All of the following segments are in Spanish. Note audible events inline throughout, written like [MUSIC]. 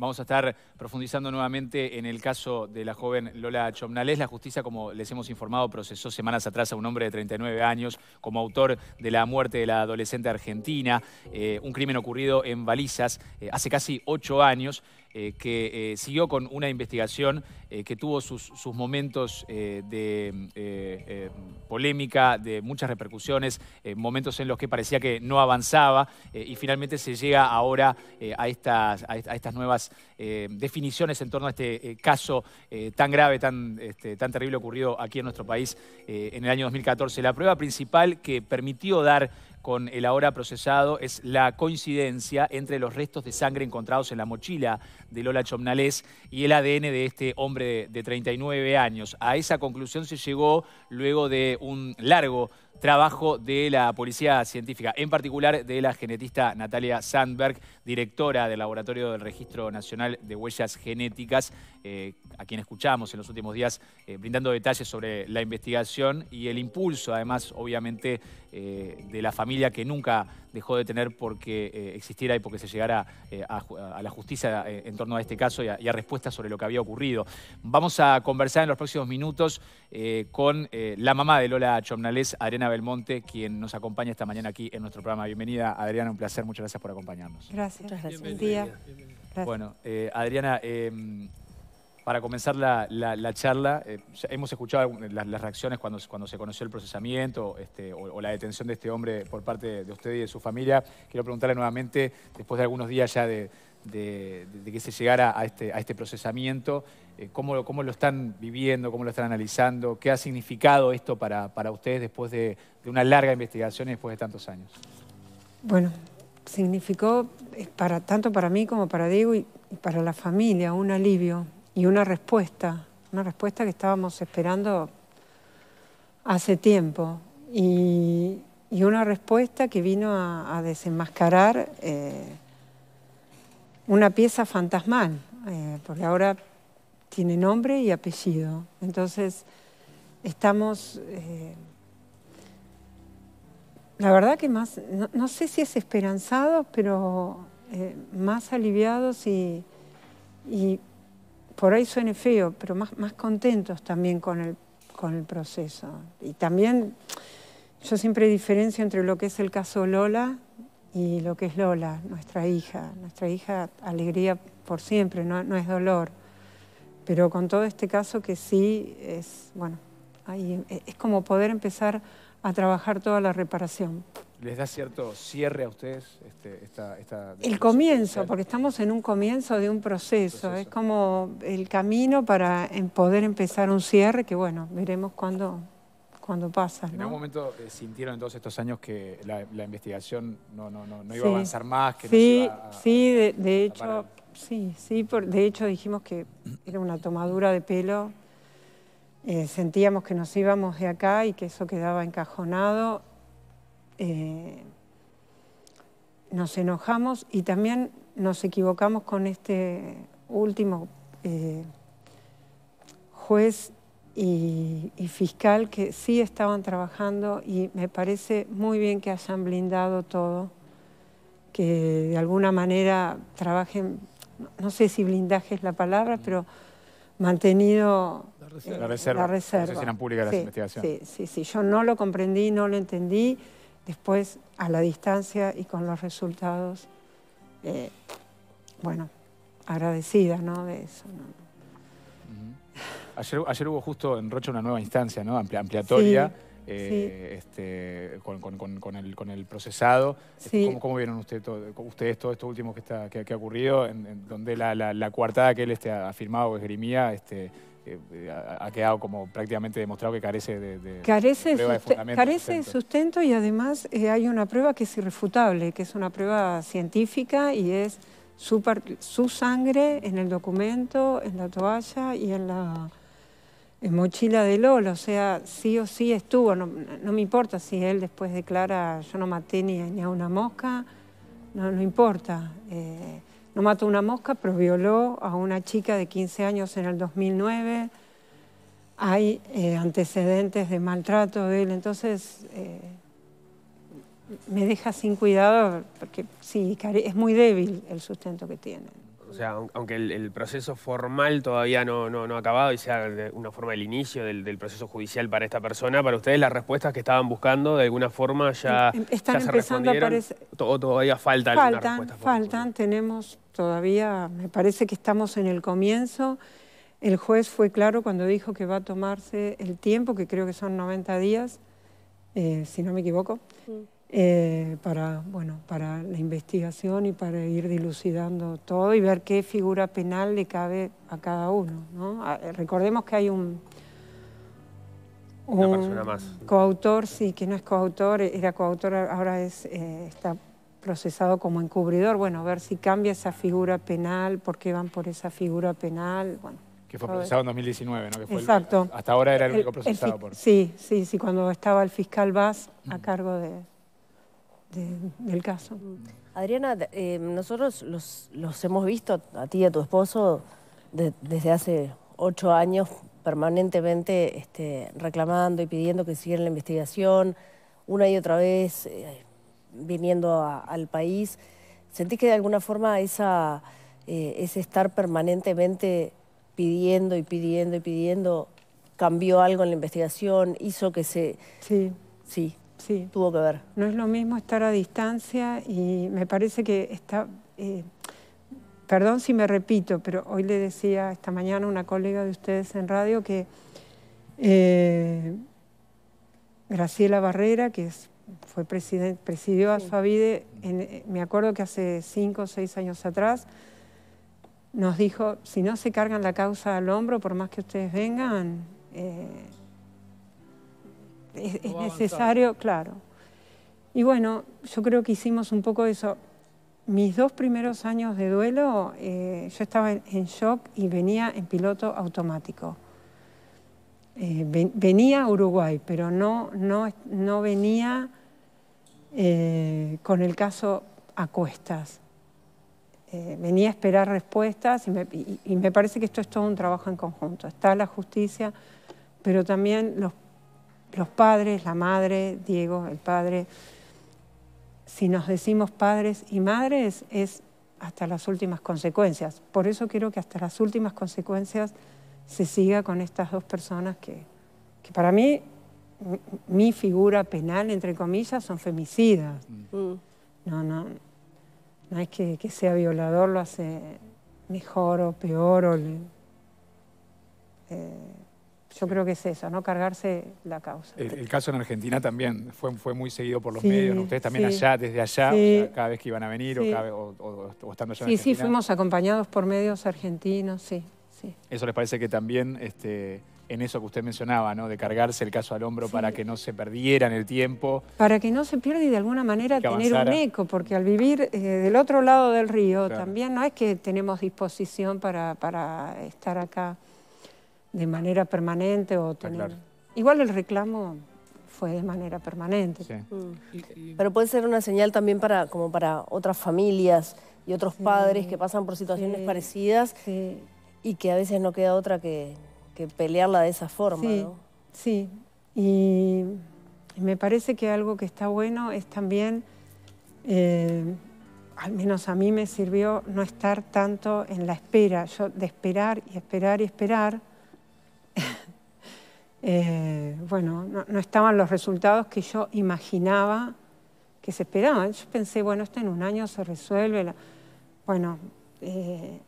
Vamos a estar profundizando nuevamente en el caso de la joven Lola Chomnales. La justicia, como les hemos informado, procesó semanas atrás a un hombre de 39 años como autor de la muerte de la adolescente argentina, eh, un crimen ocurrido en Balizas eh, hace casi ocho años. Eh, que eh, siguió con una investigación eh, que tuvo sus, momentos de polémica, de muchas repercusiones, momentos en los que parecía que no avanzaba y finalmente se llega ahora a, estas, a, estas nuevas definiciones en torno a este caso tan grave, tan, este, tan terrible ocurrido aquí en nuestro país en el año 2014. La prueba principal que permitió dar con el ahora procesado es la coincidencia entre los restos de sangre encontrados en la mochila de Lola Chomnales y el ADN de este hombre de 39 años. A esa conclusión se llegó luego de un largo trabajo de la policía científica, en particular de la genetista Natalia Sandberg, directora del Laboratorio del Registro Nacional de Huellas Genéticas, eh, a quien escuchamos en los últimos días eh, brindando detalles sobre la investigación y el impulso, además, obviamente, eh, de la familia que nunca dejó de tener porque eh, existiera y porque se llegara eh, a, la justicia eh, en torno a este caso y a, respuestas sobre lo que había ocurrido. Vamos a conversar en los próximos minutos con la mamá de Lola Chomnales, Arena Belmonte, quien nos acompaña esta mañana aquí en nuestro programa. Bienvenida, Adriana, un placer, muchas gracias por acompañarnos. Gracias, gracias. Bienvenida. Bueno, Adriana, em, para comenzar la, charla, eh, hemos escuchado las, reacciones cuando, se conoció el procesamiento este, o, la detención de este hombre por parte de usted y de su familia. Quiero preguntarle nuevamente, después de algunos días ya de, que se llegara a este, este procesamiento, eh, ¿cómo, lo están viviendo, cómo lo están analizando? ¿Qué ha significado esto para, ustedes después de, una larga investigación y después de tantos años? Bueno, significó eh, para, tanto para mí como para Diego y para la familia un alivio y una respuesta, una respuesta que estábamos esperando hace tiempo y, una respuesta que vino a, desenmascarar eh, una pieza fantasmal, eh, porque ahora tiene nombre y apellido. Entonces, estamos... Eh, la verdad que más, no, sé si es esperanzado, pero más aliviados y, por ahí suene feo, pero más, contentos también con el, proceso. Y también yo siempre diferencio entre lo que es el caso Lola y lo que es Lola, nuestra hija. Nuestra hija, alegría por siempre, no, es dolor. Pero con todo este caso que sí es, bueno, es como poder empezar a trabajar toda la reparación les da cierto cierre a ustedes este, esta, esta El comienzo, porque estamos en un comienzo de un proceso. Es como el camino para em, poder empezar un cierre que, bueno, veremos cuándo, cuando pasa. ¿En algún momento eh, sintieron en todos estos años que la, investigación no, iba a avanzar más? sí, sí, de, hecho, sí, sí, por, de hecho dijimos que era una tomadura de pelo. Eh, sentíamos que nos íbamos de acá y que eso quedaba encajonado eh, nos enojamos y también nos equivocamos con este último eh, juez y, fiscal que sí estaban trabajando y me parece muy bien que hayan blindado todo, que de alguna manera trabajen, no sé si blindaje es la palabra, mm. pero mantenido la eh, reserva. la reserva. La reserva. las investigaciones. Sí, sí, sí, yo no lo comprendí, no lo entendí. Después, a la distancia y con los resultados, eh, bueno, agradecida ¿no? de eso. Ayer, ayer, hubo justo en Rocha una nueva instancia ¿no? ampliatoria. Eh, este, con, con, con, el, con, el, procesado. Este, ¿Cómo, vieron usted ustedes todo esto último que, está, que, ha ocurrido, en, donde la, la, coartada que él este, firmado o esgrimía este, eh, eh, ha quedado como prácticamente demostrado que carece de, carece, de sustento. y además eh, hay una prueba que es irrefutable, que es una prueba científica y es su, sangre en el documento, en la toalla y en la mochila de Lolo, o sea, sí o sí estuvo, no, no, me importa si él después declara yo no maté ni, ni a una mosca, no, no importa no mató una mosca, pero violó a una chica de 15 años en el 2009. Hay eh, antecedentes de maltrato de él, entonces eh, me deja sin cuidado porque sí, es muy débil el sustento que tiene. O sea, aunque el, proceso formal todavía no, ha acabado y sea de una forma del inicio del, proceso judicial para esta persona, para ustedes las respuestas que estaban buscando de alguna forma ya, em, em, Están empezando a aparecer... ¿O todavía falta faltan, Faltan, tenemos todavía, me parece que estamos en el comienzo. El juez fue claro cuando dijo que va a tomarse el tiempo, que creo que son 90 días, eh, si no me equivoco. Mm. Eh, para, bueno, para la investigación y para ir dilucidando todo y ver qué figura penal le cabe a cada uno. ¿no? Ah, eh, recordemos que hay un, coautor, sí, que no es coautor, eh, era coautor, ahora es, está procesado como encubridor. Bueno, a ver si cambia esa figura penal, por qué van por esa figura penal. que fue procesado en 2019, ¿no? Exacto. hasta ahora era el, único procesado. por... Sí, sí, sí, cuando estaba el fiscal Vaz a cargo de, del caso. Mm. Adriana, eh, nosotros los, hemos visto, a ti y a tu esposo, desde hace ocho años permanentemente este, reclamando y pidiendo que siguieran la investigación, una y otra vez eh, viniendo al país. ¿Sentís que de alguna forma esa, eh, ese estar permanentemente pidiendo y pidiendo y pidiendo cambió algo en la investigación, hizo que se... Sí. Sí sí. No es lo mismo estar a distancia y me parece que está... Eh, perdón si me repito, pero hoy le decía esta mañana una colega de ustedes en radio que eh, Graciela Barrera, que es, fue presidió a Suavide, me acuerdo que hace cinco o seis años atrás, nos dijo, si no se cargan la causa al hombro, por más que ustedes vengan, eh, es, necesario, claro. Y bueno, yo creo que hicimos un poco eso. Mis dos primeros años de duelo, eh, yo estaba en, shock y venía en piloto automático. Eh, venía a Uruguay, pero no, no, no venía eh, con el caso a cuestas. venía a esperar respuestas y me, y me parece que esto es todo un trabajo en conjunto. Está la justicia, pero también los los padres, la madre, Diego, el padre. Si nos decimos padres y madres es hasta las últimas consecuencias. Por eso quiero que hasta las últimas consecuencias se siga con estas dos personas que, para mí, mi figura penal, entre comillas, son femicidas. Mm. No, no, no es que, sea violador lo hace mejor o peor o... Eh, yo creo que es eso, ¿no? Cargarse la causa. El, caso en Argentina también fue, fue muy seguido por los medios, Ustedes también allá, desde allá, cada vez que iban a venir o, cada vez, o, estando allá en Sí, sí, fuimos acompañados por medios argentinos, sí, Eso les parece que también este, en eso que usted mencionaba, ¿no? De cargarse el caso al hombro para que no se perdieran el tiempo. Para que no se pierda y de alguna manera tener un eco, porque al vivir eh, del otro lado del río también no es que tenemos disposición para, para estar acá de manera permanente o ah, tener... Igual el reclamo fue de manera permanente. Mm. Pero puede ser una señal también para, como para otras familias y otros padres que pasan por situaciones parecidas y que a veces no queda otra que, pelearla de esa forma. Sí, ¿no? sí. Y me parece que algo que está bueno es también, eh, al menos a mí me sirvió no estar tanto en la espera, yo de esperar y esperar y esperar eh, bueno, no, estaban los resultados que yo imaginaba que se esperaban. Yo pensé, bueno, esto en un año se resuelve. Bueno, eh,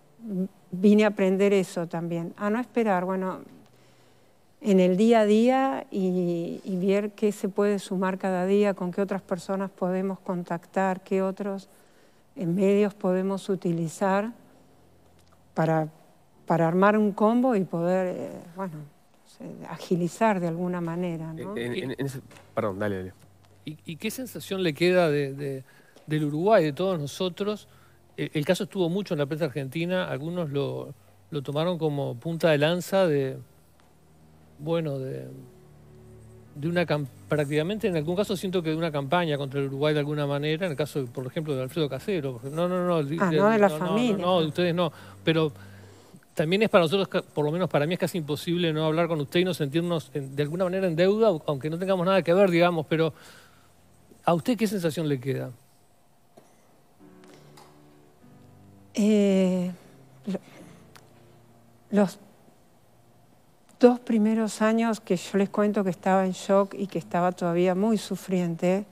vine a aprender eso también, a no esperar, bueno, en el día a día y, ver qué se puede sumar cada día, con qué otras personas podemos contactar, qué otros eh, medios podemos utilizar para, para armar un combo y poder, bueno, eh, agilizar de alguna manera. perdón, dale, dale. ¿Y, qué sensación le queda de, del Uruguay, de todos nosotros? El, caso estuvo mucho en la prensa argentina, algunos lo, tomaron como punta de lanza de, bueno, de, de una prácticamente en algún caso siento que de una campaña contra el Uruguay de alguna manera, en el caso, por ejemplo, de Alfredo Casero. No, no, no. Ah, no, de la familia. No, no, de ustedes no. Pero también es para nosotros, por lo menos para mí es casi imposible no hablar con usted y no sentirnos de alguna manera en deuda, aunque no tengamos nada que ver, digamos, pero ¿a usted qué sensación le queda? Eh, los dos primeros años que yo les cuento que estaba en shock y que estaba todavía muy sufriente,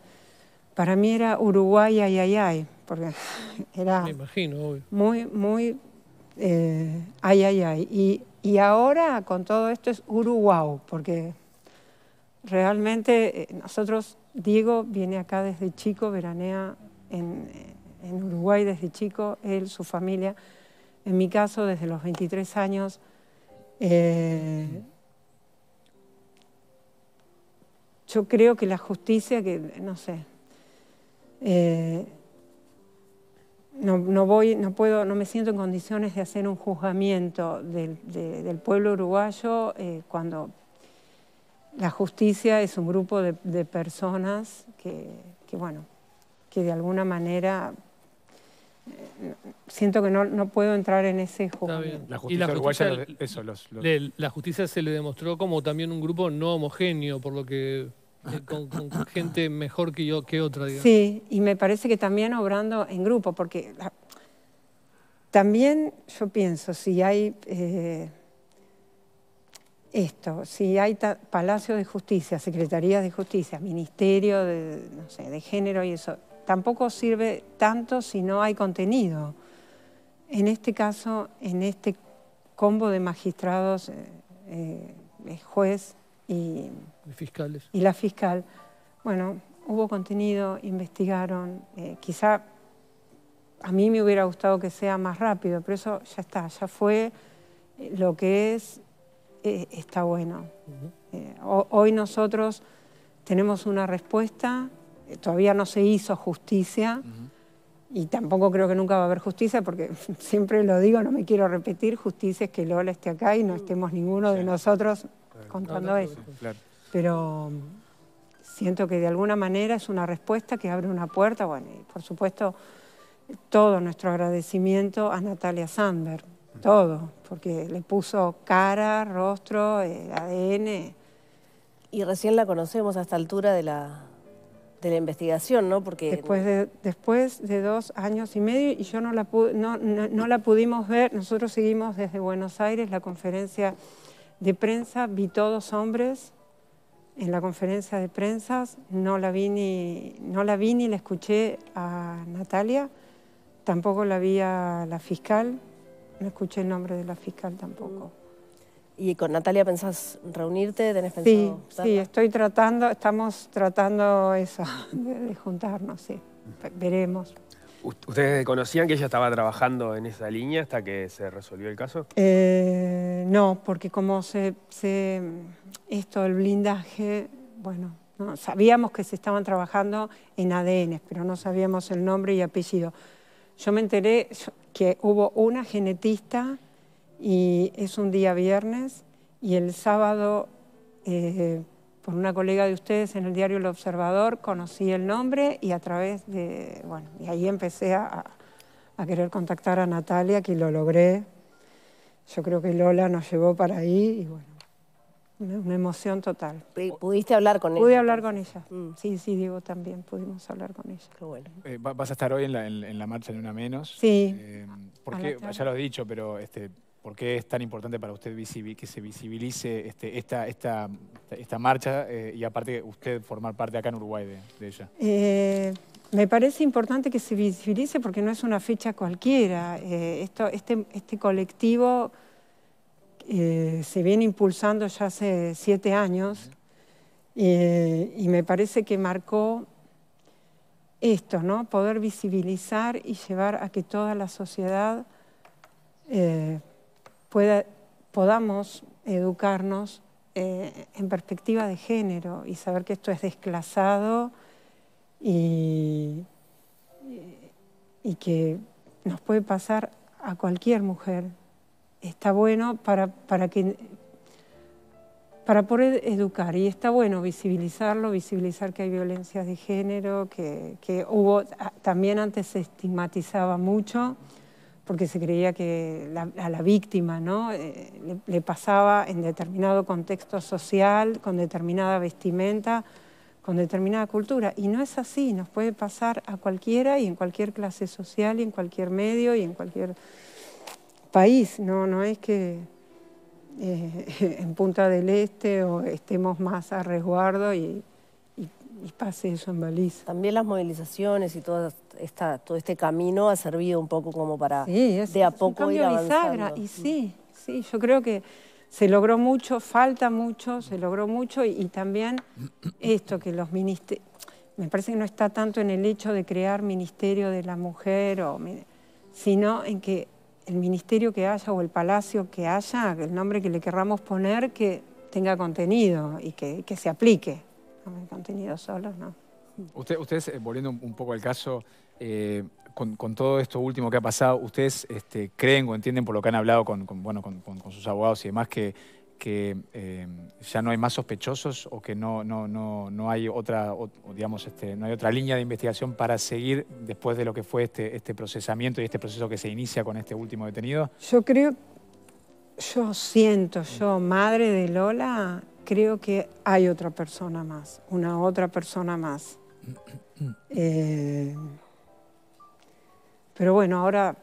para mí era Uruguay, ay, ay, ay, porque [LAUGHS] era muy, muy eh, ay, ay, ay. Y, ahora con todo esto es Uruguay, porque realmente eh, nosotros, Diego viene acá desde chico, veranea en, Uruguay desde chico, él, su familia. En mi caso, desde los 23 años. Eh, yo creo que la justicia, que no sé, no, no, voy, no, puedo, no me siento en condiciones de hacer un juzgamiento del, del pueblo uruguayo eh, cuando la justicia es un grupo de, personas que, bueno, que de alguna manera eh, siento que no, puedo entrar en ese juzgamiento. La justicia, la justicia se le demostró como también un grupo no homogéneo, por lo que eh, con, gente mejor que yo, que otra. Digamos. Sí, y me parece que también obrando en grupo, porque también yo pienso, si hay eh, esto, si hay palacio de justicia, secretarías de justicia, ministerio de, de género y eso, tampoco sirve tanto si no hay contenido. En este caso, en este combo de magistrados, eh, juez, y, fiscales. y la fiscal. Bueno, hubo contenido, investigaron, eh, quizá a mí me hubiera gustado que sea más rápido, pero eso ya está, ya fue eh, lo que es, eh, está bueno. hoy nosotros tenemos una respuesta, todavía no se hizo justicia. Y tampoco creo que nunca va a haber justicia, porque [LAUGHS] siempre lo digo, no me quiero repetir, justicia es que Lola esté acá y no estemos ninguno de nosotros contando eso. Pero mm, siento que de alguna manera es una respuesta que abre una puerta, bueno, y por supuesto todo nuestro agradecimiento a Natalia Sander, mm. todo, porque le puso cara, rostro, eh, ADN. Y recién la conocemos a esta altura de la, de la investigación, ¿no? Porque... Después de, después de dos años y medio y yo no la, no la pudimos ver, nosotros seguimos desde Buenos Aires la conferencia de prensa, vi todos hombres en la conferencia de prensa, no la vi ni, no la, vi, ni la escuché a Natalia, tampoco la vi a la fiscal, no escuché el nombre de la fiscal tampoco. ¿Y con Natalia pensás reunirte? de pensado? Sí, sí, estoy tratando, estamos tratando eso, [LAUGHS] de, juntarnos, sí. Veremos. ¿Ustedes conocían que ella estaba trabajando en esa línea hasta que se resolvió el caso? Eh, no, porque como se, esto, el blindaje, bueno, no, sabíamos que se estaban trabajando en ADN, pero no sabíamos el nombre y apellido. Yo me enteré que hubo una genetista y es un día viernes y el sábado, eh, por una colega de ustedes en el diario El Observador, conocí el nombre y a través de, bueno, y ahí empecé a, a querer contactar a Natalia, que lo logré yo creo que Lola nos llevó para ahí y bueno, una, emoción total. ¿Pudiste hablar con ella? Pude hablar con ella. Mm. Sí, sí, Diego también pudimos hablar con ella. Eh, vas a estar hoy en la, en, marcha de una menos. Sí. Eh, ya lo he dicho, pero este, ¿Por qué es tan importante para usted que se visibilice este, esta, esta, esta, marcha eh, y aparte usted formar parte acá en Uruguay de, ella? Eh, me parece importante que se visibilice porque no es una fecha cualquiera. Eh, este, este, colectivo eh, se viene impulsando ya hace siete años eh, y me parece que marcó esto, ¿no? poder visibilizar y llevar a que toda la sociedad podamos educarnos en perspectiva de género y saber que esto es desclasado y, que nos puede pasar a cualquier mujer. Está bueno para, que, para poder educar y está bueno visibilizarlo, visibilizar que hay violencias de género, que, hubo, ah, también antes se estigmatizaba mucho porque se creía que a la víctima ¿no? Eh, le, pasaba en determinado contexto social, con determinada vestimenta, con determinada cultura. Y no es así, nos puede pasar a cualquiera y en cualquier clase social y en cualquier medio y en cualquier país. No, no es que eh, [LAUGHS] en Punta del Este o estemos más a resguardo y, pase eso en baliza. También las movilizaciones y todo este camino ha servido un poco como para de a poco es un cambio de avanzando. y sí, sí, yo creo que se logró mucho, falta mucho, se logró mucho y, también esto que los ministerios, me parece que no está tanto en el hecho de crear ministerio de la mujer, o, sino en que el ministerio que haya o el palacio que haya, el nombre que le querramos poner, que tenga contenido y que, se aplique. No El contenido solo, ¿no? Usted, ustedes, eh, volviendo un poco al caso, eh, con, todo esto último que ha pasado, ¿ustedes este, creen o entienden por lo que han hablado con, bueno, con, sus abogados y demás que, eh, ya no hay más sospechosos o que no, no, no, hay otra, digamos, este, no hay otra línea de investigación para seguir después de lo que fue este, este procesamiento y este proceso que se inicia con este último detenido? Yo creo, yo siento, yo, madre de Lola, creo que hay otra persona más, una otra persona más. Mm, mm, mm. Eh, pero bueno, ahora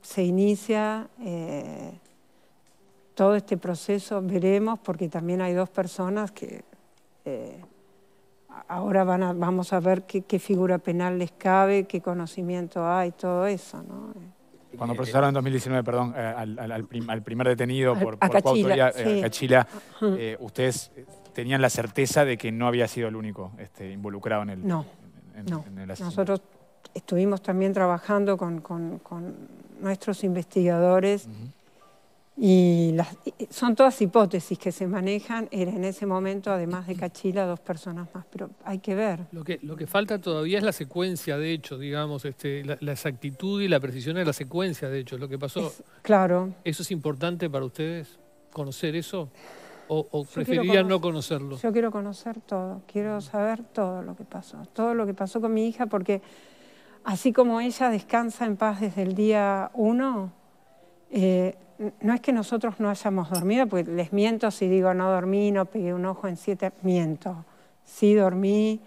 se inicia eh, todo este proceso, veremos, porque también hay dos personas que eh, ahora vamos a ver qué, figura penal les cabe, qué conocimiento hay, todo eso. Cuando procesaron en 2019, perdón, eh, al, primer detenido por, por coautoría, Cachila, ah, ustedes tenían la certeza de que no había sido el único este, involucrado en el, no, no. Nosotros estuvimos también trabajando con, nuestros investigadores y las, son todas hipótesis que se manejan. Era en ese momento, además de Cachila, dos personas más, pero hay que ver. Lo que, lo que falta todavía es la secuencia, de hecho, digamos, este, la, exactitud y la precisión de la secuencia, de hecho, lo que pasó. claro. ¿Eso es importante para ustedes? ¿Conocer eso? ¿O, preferirían no conocerlo? Yo quiero conocer todo, quiero saber todo lo que pasó, todo lo que pasó con mi hija, porque así como ella descansa en paz desde el día uno, eh, no es que nosotros no hayamos dormido, pues les miento si digo no dormí, no pegué un ojo en siete, miento. Sí dormí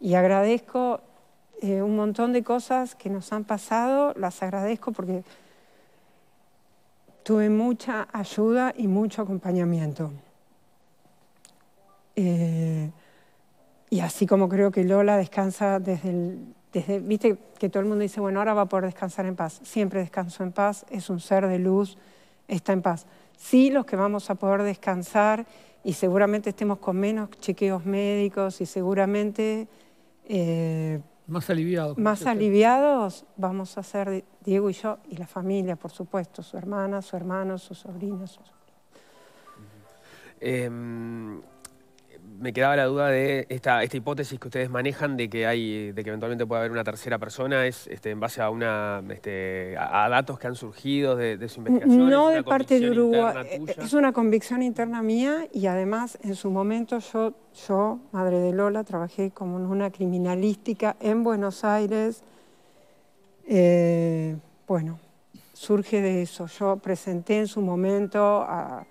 y agradezco eh, un montón de cosas que nos han pasado, las agradezco porque tuve mucha ayuda y mucho acompañamiento. Eh, y así como creo que Lola descansa desde el desde, viste que todo el mundo dice, bueno, ahora va a poder descansar en paz. Siempre descanso en paz, es un ser de luz, está en paz. Sí, los que vamos a poder descansar y seguramente estemos con menos chequeos médicos y seguramente... Eh, más aliviados. Más aliviados vamos a ser Diego y yo y la familia, por supuesto, su hermana, su hermano, sus sobrinos. Su... Em, me quedaba la duda de esta, hipótesis que ustedes manejan de que hay, de que eventualmente puede haber una tercera persona, es este, en base este, a datos que han surgido de, su investigación. No de parte de Uruguay, es una convicción interna mía y además en su momento yo, yo, madre de Lola, trabajé como una criminalística en Buenos Aires. Eh, bueno, surge de eso. Yo presenté en su momento a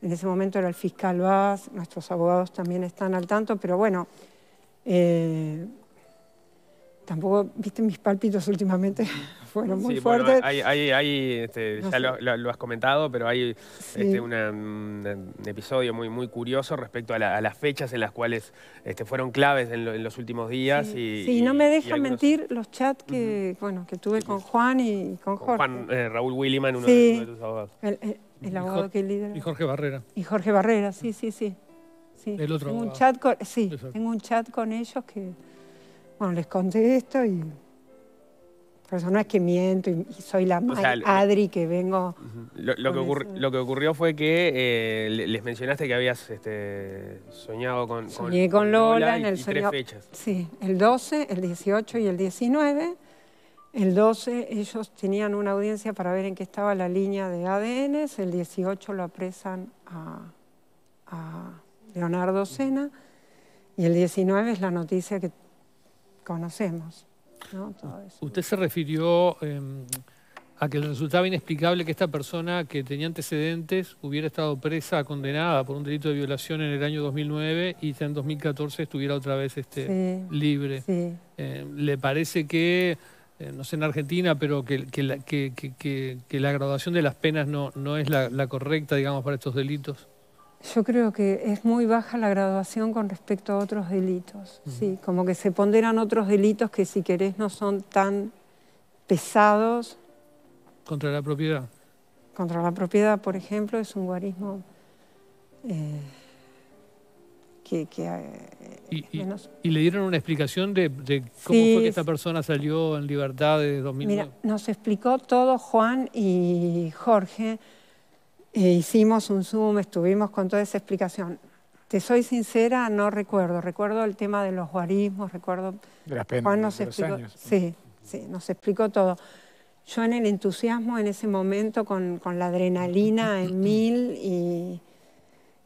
en ese momento era el fiscal Vaz, nuestros abogados también están al tanto, pero bueno, eh, tampoco, viste, mis pálpitos últimamente [LAUGHS] fueron muy sí, fuertes. Bueno, hay, hay, hay este, ya lo, has comentado, pero hay este, un episodio muy, muy curioso respecto a, las fechas en las cuales este, fueron claves en, los últimos días. Sí, y, no me dejan mentir los chats que, bueno, que tuve con Juan y con, Jorge. Juan eh, Raúl Williman, uno, de, tus abogados. El abogado y, que lidera. Y Jorge Barrera. Y Jorge Barrera, sí, sí, sí. El otro un chat Sí, tengo un chat con ellos que, bueno, les conté esto y... Pero eso no es que miento y, soy la madre Adri que vengo... Lo, que lo, que ocurrió fue que eh, les mencionaste que habías este, soñado con, con Lola, en el y tres fechas. Sí, el 12, el 18 y el 19 el 12 ellos tenían una audiencia para ver en qué estaba la línea de ADN, el 18 lo apresan a, Leonardo Sena y el 19 es la noticia que conocemos. Usted se refirió em, a que resultaba inexplicable que esta persona que tenía antecedentes hubiera estado presa, condenada por un delito de violación en el año 2009 y ya en 2014 estuviera otra vez este, libre. Em, ¿Le parece que eh, no sé en Argentina, pero que, la, graduación de las penas no, no es la, correcta, digamos, para estos delitos? Yo creo que es muy baja la graduación con respecto a otros delitos, sí, como que se ponderan otros delitos que si querés no son tan pesados. ¿Contra la propiedad? Contra la propiedad, por ejemplo, es un guarismo... Eh, que... Eh, y, le dieron una explicación de, cómo fue que esta persona salió en libertad de 2009? Mira, nos explicó todo Juan y Jorge. E hicimos un Zoom, estuvimos con toda esa explicación. Te soy sincera, no recuerdo. Recuerdo el tema de los guarismos, recuerdo... De las penas, Juan nos de explicó, los años. Sí, sí, nos explicó todo. Yo en el entusiasmo en ese momento, con, con la adrenalina en [CLEARS THROAT] mil y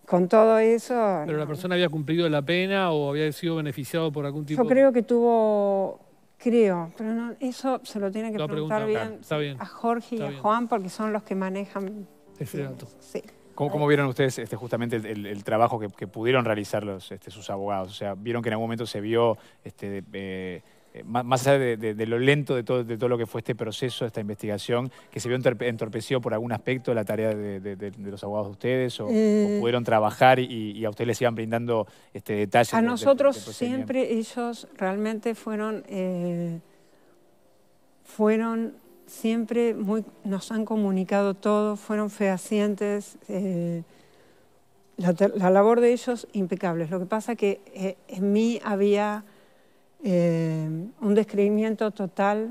con todo eso... ¿Pero la persona había cumplido la pena o había sido beneficiado por algún tipo Yo creo que tuvo... Creo, pero no, eso se lo tiene que preguntar bien, a Jorge y a Juan porque son los que manejan... Ese ¿Cómo, vieron ustedes este, justamente el, trabajo que, pudieron realizar los, este, sus abogados? O sea, ¿vieron que en algún momento se vio este, eh, eh, más allá de, lo lento de todo, lo que fue este proceso, esta investigación, que se vio entorpecido por algún aspecto la tarea de, los abogados de ustedes o, eh, pudieron trabajar y, a ustedes les iban brindando este detalle? A nosotros siempre ellos realmente fueron, eh, fueron siempre muy, nos han comunicado todo, fueron fehacientes. la, labor de ellos impecable. Lo que pasa que en mí había eh, un descreimiento total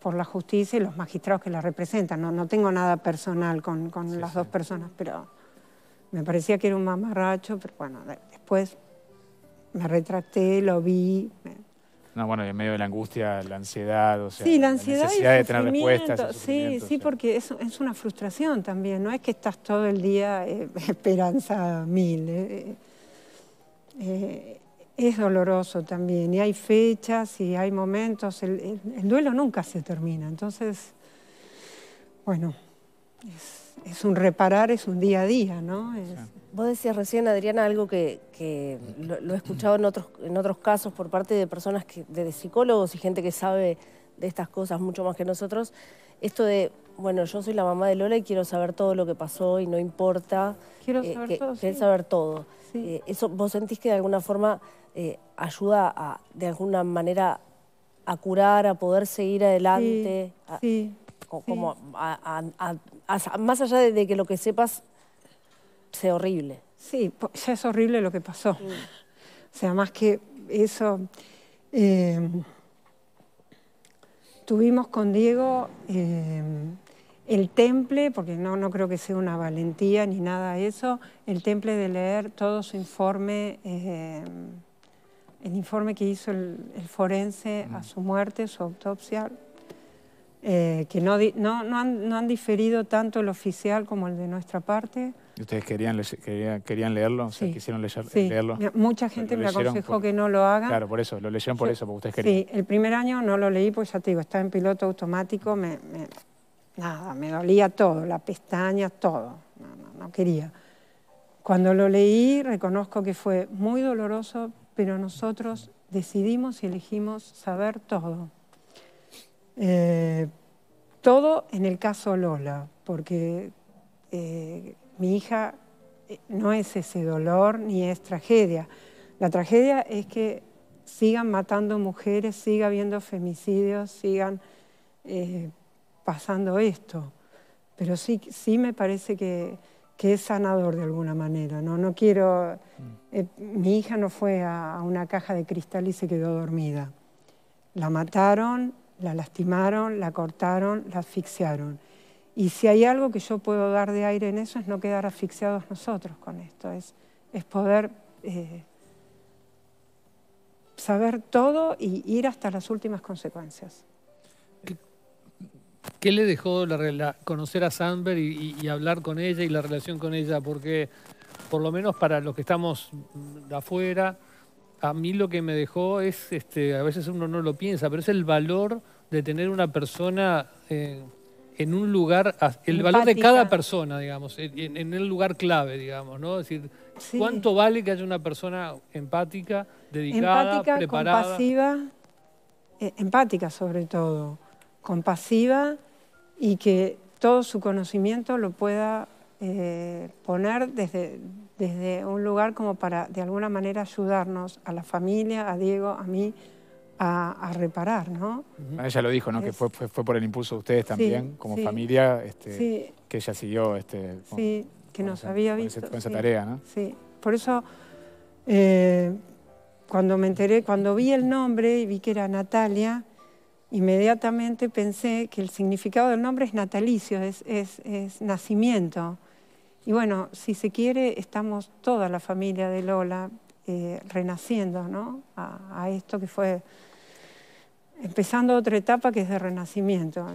por la justicia y los magistrados que la representan. No, no tengo nada personal con, las dos personas, pero me parecía que era un mamarracho, pero bueno, después me retracté, lo vi. No, bueno, y en medio de la angustia, la ansiedad, o sea, la, necesidad de tener respuestas. Sí, sí, porque es, es, una frustración también, no es que estás todo el día eh, [LAUGHS] esperanza mil. Eh, es doloroso también y hay fechas y hay momentos, el, duelo nunca se termina, entonces, bueno, es, un reparar, es un día a día, ¿no? Vos decías recién, Adriana, algo que, lo, he escuchado en otros, en otros casos por parte de personas, de psicólogos y gente que sabe de estas cosas mucho más que nosotros, esto de bueno, yo soy la mamá de Lola y quiero saber todo lo que pasó y no importa. Quiero eh, saber todo. Quiero saber todo. eso, ¿Vos sentís que de alguna forma eh, ayuda a, de alguna manera a curar, a poder seguir adelante? Sí. como más allá de, que lo que sepas sea horrible. Sí, ya es horrible lo que pasó. O sea, más que eso eh, tuvimos con Diego el temple, porque no, no creo que sea una valentía ni nada de eso, el temple de leer todo su informe, eh, el informe que hizo el, forense a mm. su muerte, su autopsia, eh, que no, no, no, han, diferido tanto el oficial como el de nuestra parte. ¿Ustedes querían, querían, leerlo? ¿Quisieron leerlo? Mucha gente me aconsejó que no lo hagan. Claro, por eso, lo leyeron por eso, porque ustedes querían. Sí, el primer año no lo leí, pues ya te digo, estaba en piloto automático, me, me Nada, me dolía todo, la pestaña, todo. No, no, quería. Cuando lo leí, reconozco que fue muy doloroso, pero nosotros decidimos y elegimos saber todo. Eh, todo en el caso Lola, porque eh, mi hija eh, no es ese dolor ni es tragedia. La tragedia es que sigan matando mujeres, siga habiendo femicidios, sigan pasando esto. Pero sí, sí me parece que, es sanador de alguna manera. No, no quiero. Mm. Eh, mi hija no fue a, una caja de cristal y se quedó dormida. La mataron, la lastimaron, la cortaron, la asfixiaron. Y si hay algo que yo puedo dar de aire en eso es no quedar asfixiados nosotros con esto, es, poder eh, saber todo y ir hasta las últimas consecuencias. ¿Qué le dejó la, conocer a Sandberg y, hablar con ella y la relación con ella? Porque, por lo menos para los que estamos de afuera, a mí lo que me dejó es, este, a veces uno no lo piensa, pero es el valor de tener una persona eh, en un lugar, el valor de cada persona, digamos, en, el lugar clave, digamos, ¿no? Es decir, ¿cuánto vale que haya una persona empática, dedicada, empática, Compasiva, eh, empática sobre todo, compasiva y que todo su conocimiento lo pueda eh, poner desde, desde un lugar como para de alguna manera ayudarnos a la familia, a Diego, a mí, a, reparar, ¿no? Ah, ella lo dijo, ¿no? Que fue, por el impulso de ustedes también, como familia, este, que ella siguió este, con, que nos esa, había visto. tarea, ¿no? Sí, por eso eh, cuando me enteré, cuando vi el nombre y vi que era Natalia, inmediatamente pensé que el significado del nombre es natalicio, es, nacimiento. Y bueno, si se quiere, estamos toda la familia de Lola eh, renaciendo ¿no? a, esto que fue empezando otra etapa que es de renacimiento.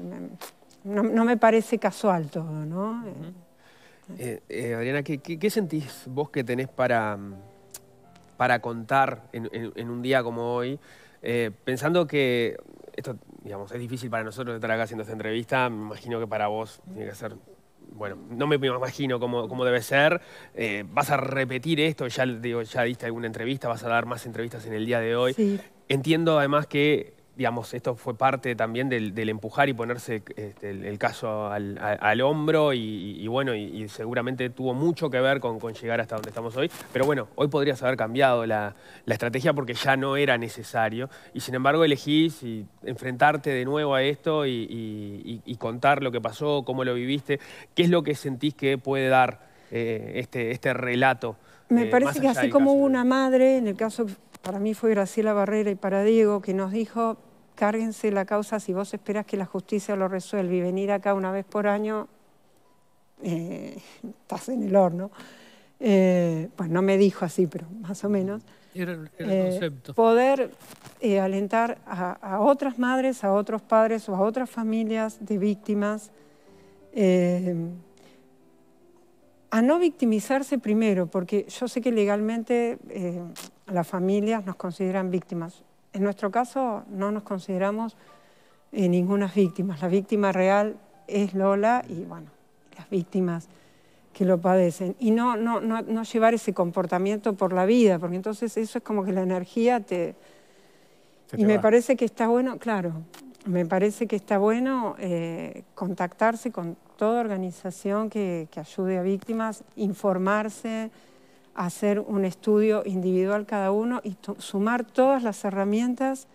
No, me parece casual todo, ¿no? Eh, eh, Adriana, ¿qué, sentís vos que tenés para, para contar en un día como hoy? pensando que esto, digamos, es difícil para nosotros estar acá haciendo esta entrevista. Me imagino que para vos tiene que ser bueno, no me imagino cómo, debe ser. Eh, ¿Vas a repetir esto? Ya, digo, ya diste alguna entrevista, vas a dar más entrevistas en el día de hoy. Entiendo además que digamos, esto fue parte también del, empujar y ponerse este, el, caso al, hombro y, bueno, y, seguramente tuvo mucho que ver con, llegar hasta donde estamos hoy. Pero bueno, hoy podrías haber cambiado la, estrategia porque ya no era necesario. Y sin embargo elegís enfrentarte de nuevo a esto y, contar lo que pasó, cómo lo viviste, qué es lo que sentís que puede dar eh, este, este relato. Me eh, parece que así como hubo una madre, en el caso para mí fue Graciela Barrera y para Diego, que nos dijo, cárguense la causa si vos esperas que la justicia lo resuelva y venir acá una vez por año, eh, estás en el horno. Eh, pues no me dijo así, pero más o menos. Era, el eh, concepto. poder alentar a, a, otras madres, a otros padres o a otras familias de víctimas a no victimizarse primero, porque yo sé que legalmente eh, las familias nos consideran víctimas. En nuestro caso no nos consideramos eh, ninguna víctima. La víctima real es Lola y bueno, las víctimas que lo padecen. Y no, no, no, llevar ese comportamiento por la vida, porque entonces eso es como que la energía te... y me parece que está bueno, claro, me parece que está bueno eh, contactarse con toda organización que, ayude a víctimas, informarse, hacer un estudio individual cada uno y sumar todas las herramientas,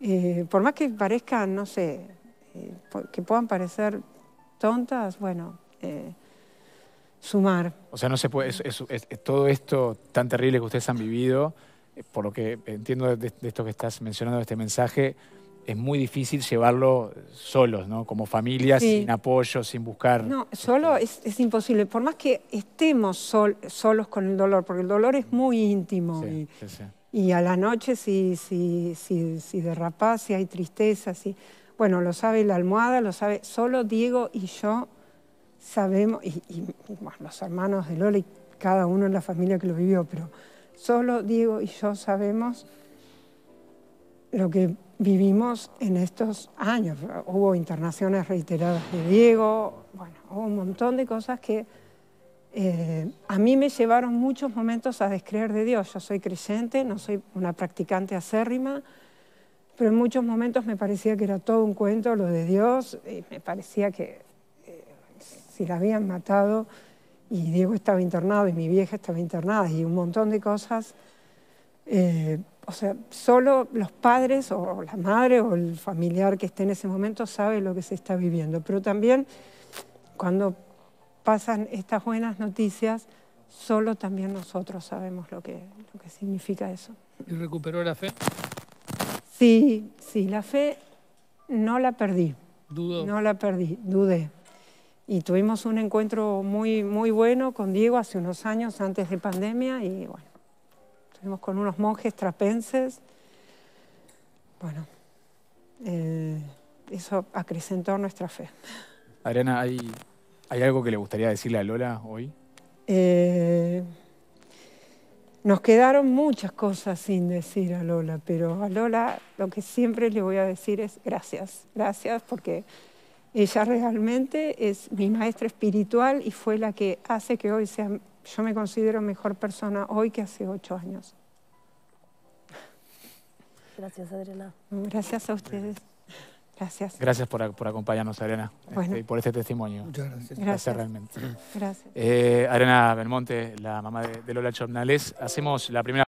eh, por más que parezcan, no sé, eh, que puedan parecer tontas, bueno, eh, sumar. O sea, no se puede, todo esto tan terrible que ustedes han vivido, por lo que entiendo de, de esto que estás mencionando, de este mensaje, es muy difícil llevarlo solos, ¿no? Como familia, sin apoyo, sin buscar. No, solo es, imposible. Por más que estemos solos con el dolor, porque el dolor es muy íntimo. y, a la noche, si, si, si, si derrapás, si hay tristeza, si. Bueno, lo sabe la almohada, lo sabe. Solo Diego y yo sabemos, y, los hermanos de Lola y cada uno en la familia que lo vivió, pero solo Diego y yo sabemos lo que vivimos en estos años. Hubo internaciones reiteradas de Diego, bueno, hubo un montón de cosas que eh, a mí me llevaron muchos momentos a descreer de Dios. Yo soy creyente, no soy una practicante acérrima, pero en muchos momentos me parecía que era todo un cuento lo de Dios, y me parecía que eh, si la habían matado y Diego estaba internado y mi vieja estaba internada y un montón de cosas eh, o sea, solo los padres o la madre o el familiar que esté en ese momento sabe lo que se está viviendo. Pero también cuando pasan estas buenas noticias, solo también nosotros sabemos lo que, lo que significa eso. ¿Y recuperó la fe? Sí, sí, la fe no la perdí. No la perdí, dudé. Y tuvimos un encuentro muy, muy bueno con Diego hace unos años antes de pandemia y bueno con unos monjes trapenses. Bueno, eh, eso acrecentó nuestra fe. Adriana, ¿hay, algo que le gustaría decirle a Lola hoy? Eh, nos quedaron muchas cosas sin decir a Lola, pero a Lola lo que siempre le voy a decir es gracias, gracias porque ella realmente es mi maestra espiritual y fue la que hace que hoy sea yo me considero mejor persona hoy que hace ocho años. Gracias, Adriana. Gracias a ustedes. Gracias. Gracias por, acompañarnos, Arena, este, y por este testimonio. Muchas gracias. Gracias, realmente. Gracias. Eh, Arena Belmonte, la mamá de, Lola Chornales. Hacemos la primera.